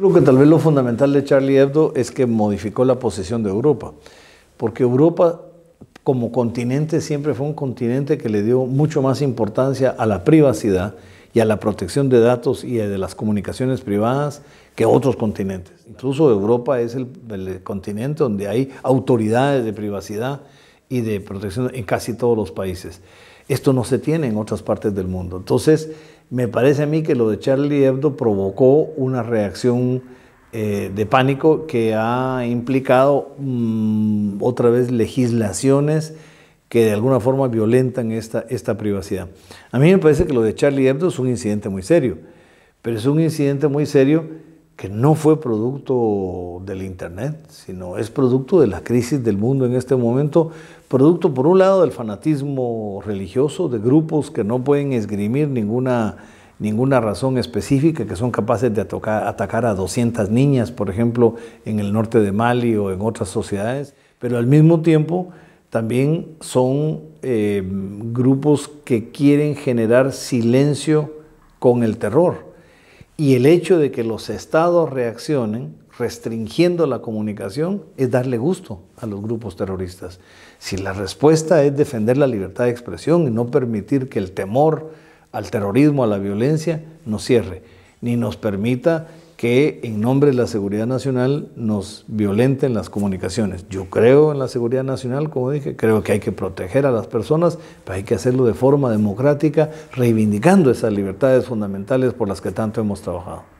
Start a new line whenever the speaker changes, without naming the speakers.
Creo que tal vez lo fundamental de Charlie Hebdo es
que modificó la posición de Europa, porque Europa como continente siempre fue un continente que le dio mucho más importancia a la privacidad y a la protección de datos y de las comunicaciones privadas que otros continentes. Incluso Europa es el, continente donde hay autoridades de privacidad y de protección en casi todos los países. Esto no se tiene en otras partes del mundo. Entonces, me parece a mí que lo de Charlie Hebdo provocó una reacción eh, de pánico que ha implicado mm, otra vez legislaciones que de alguna forma violentan esta, esta privacidad. A mí me parece que lo de Charlie Hebdo es un incidente muy serio, pero es un incidente muy serio que no fue producto del Internet, sino es producto de la crisis del mundo en este momento, producto por un lado del fanatismo religioso, de grupos que no pueden esgrimir ninguna, ninguna razón específica, que son capaces de atacar, a 200 niñas, por ejemplo, en el norte de Mali o en otras sociedades, pero al mismo tiempo también son eh, grupos que quieren generar silencio con el terror. Y el hecho de que los estados reaccionen restringiendo la comunicación es darle gusto a los grupos terroristas. Si la respuesta es defender la libertad de expresión y no permitir que el temor al terrorismo, a la violencia, nos cierre, ni nos permita que en nombre de la seguridad nacional nos violenten las comunicaciones. Yo creo en la seguridad nacional, como dije, creo que hay que proteger a las personas, pero hay que hacerlo de forma democrática, reivindicando esas libertades fundamentales por
las que tanto hemos trabajado.